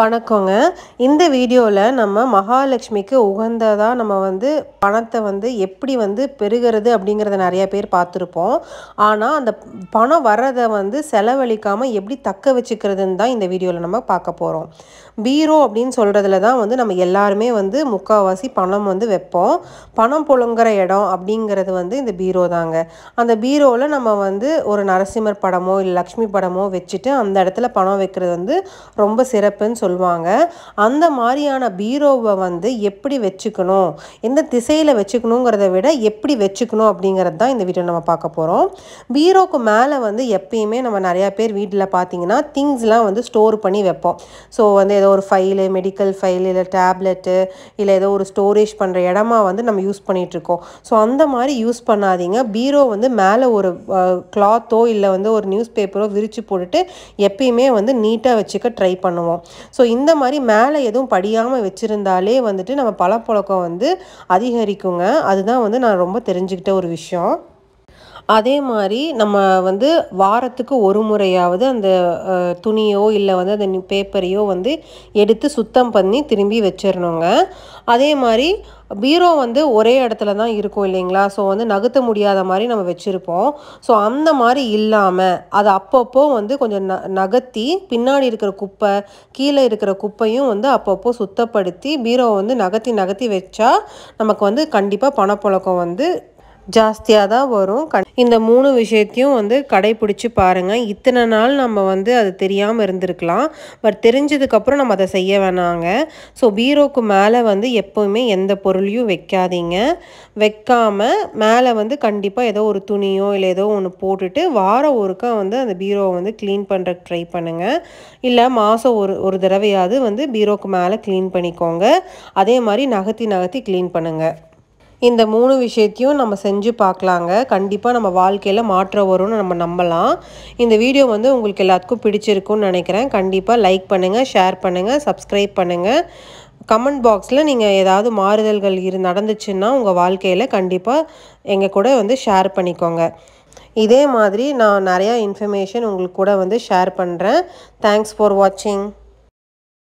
வணக்கங்க இந்த வீடியோவில் நம்ம மகாலட்சுமிக்கு உகந்ததாக நம்ம வந்து பணத்தை வந்து எப்படி வந்து பெருகிறது அப்படிங்கிறத நிறைய பேர் பார்த்துருப்போம் ஆனால் அந்த பணம் வர்றதை வந்து செலவழிக்காமல் எப்படி தக்க வச்சுக்கிறதுன்னு தான் இந்த வீடியோவில் நம்ம பார்க்க போகிறோம் பீரோ அப்படின்னு சொல்கிறதுல தான் வந்து நம்ம எல்லாருமே வந்து முக்கால்வாசி பணம் வந்து வைப்போம் பணம் புழுங்குற இடம் அப்படிங்கிறது வந்து இந்த பீரோ தாங்க அந்த பீரோவில் நம்ம வந்து ஒரு நரசிம்மர் படமோ இல்லை லக்ஷ்மி படமோ வச்சுட்டு அந்த இடத்துல பணம் வைக்கிறது வந்து ரொம்ப சிறப்புன்னு சொல்லுவாங்க அந்த மாதிரியான பீரோவை வந்து எப்படி வச்சுக்கணும் எந்த திசையில் வச்சுக்கணுங்கிறத விட எப்படி வச்சுக்கணும் அப்படிங்கிறது தான் இந்த வீடியோ நம்ம பார்க்க போகிறோம் பீரோக்கு மேலே வந்து எப்பயுமே நம்ம நிறையா பேர் வீட்டில் பார்த்தீங்கன்னா திங்ஸ்லாம் வந்து ஸ்டோர் பண்ணி வைப்போம் ஸோ வந்து ஏதோ ஒரு ஃபைலு மெடிக்கல் ஃபைல் இல்லை டேப்லெட்டு இல்லை ஏதோ ஒரு ஸ்டோரேஜ் பண்ணுற இடமா வந்து நம்ம யூஸ் பண்ணிகிட்ருக்கோம் ஸோ அந்த மாதிரி யூஸ் பண்ணாதீங்க பீரோ வந்து மேலே ஒரு கிளாத்தோ இல்லை வந்து ஒரு நியூஸ் பேப்பரோ விரித்து போட்டுட்டு எப்பயுமே வந்து நீட்டாக வச்சுக்க ட்ரை பண்ணுவோம் ஸோ இந்த மாதிரி மேலே எதுவும் படியாமல் வச்சுருந்தாலே வந்துட்டு நம்ம பழப்பழக்கம் வந்து அதிகரிக்குங்க அதுதான் வந்து நான் ரொம்ப தெரிஞ்சுக்கிட்ட ஒரு விஷயம் அதே மாதிரி நம்ம வந்து வாரத்துக்கு ஒரு முறையாவது அந்த துணியோ இல்லை வந்து அந்த பேப்பரையோ வந்து எடுத்து சுத்தம் பண்ணி திரும்பி வச்சிடணுங்க அதே மாதிரி பீரோ வந்து ஒரே இடத்துல தான் இருக்கும் இல்லைங்களா ஸோ வந்து நகர்த்த முடியாத மாதிரி நம்ம வச்சுருப்போம் ஸோ அந்த மாதிரி இல்லாமல் அது அப்பப்போ வந்து கொஞ்சம் ந நகர்த்தி பின்னாடி இருக்கிற குப்பை கீழே இருக்கிற குப்பையும் வந்து அப்பப்போ சுத்தப்படுத்தி பீரோவை வந்து நகர்த்தி நகர்த்தி வச்சா நமக்கு வந்து கண்டிப்பாக பணப்புழக்கம் வந்து ஜாஸ்தியாக தான் வரும் இந்த மூணு விஷயத்தையும் வந்து கடைப்பிடிச்சு பாருங்கள் இத்தனை நாள் நம்ம வந்து அது தெரியாமல் இருந்திருக்கலாம் பட் தெரிஞ்சதுக்கப்புறம் நம்ம அதை செய்ய வேணாங்க ஸோ பீரோக்கு மேலே வந்து எப்போவுமே எந்த பொருளையும் வைக்காதீங்க வைக்காமல் மேலே வந்து கண்டிப்பாக ஏதோ ஒரு துணியோ இல்லை ஏதோ ஒன்று போட்டுட்டு வாரம் ஒருக்கா வந்து அந்த பீரோவை வந்து க்ளீன் பண்ணுறக்கு ட்ரை பண்ணுங்கள் இல்லை மாதம் ஒரு ஒரு தடவையாவது வந்து பீரோக்கு மேலே க்ளீன் பண்ணிக்கோங்க அதே மாதிரி நகர்த்தி நகர்த்தி க்ளீன் பண்ணுங்கள் இந்த மூணு விஷயத்தையும் நம்ம செஞ்சு பார்க்கலாங்க கண்டிப்பாக நம்ம வாழ்க்கையில் மாற்றம் வரும்னு நம்ம நம்பலாம் இந்த வீடியோ வந்து உங்களுக்கு எல்லாத்துக்கும் பிடிச்சிருக்குன்னு நினைக்கிறேன் கண்டிப்பாக லைக் பண்ணுங்கள் ஷேர் பண்ணுங்கள் சப்ஸ்கிரைப் பண்ணுங்கள் கமெண்ட் பாக்ஸில் நீங்கள் ஏதாவது மாறுதல்கள் இரு நடந்துச்சுன்னா உங்கள் வாழ்க்கையில் கண்டிப்பாக எங்கள் கூட வந்து ஷேர் பண்ணிக்கோங்க இதே மாதிரி நான் நிறையா இன்ஃபர்மேஷன் உங்களுக்கு கூட வந்து ஷேர் பண்ணுறேன் தேங்க்ஸ் ஃபார் வாட்சிங்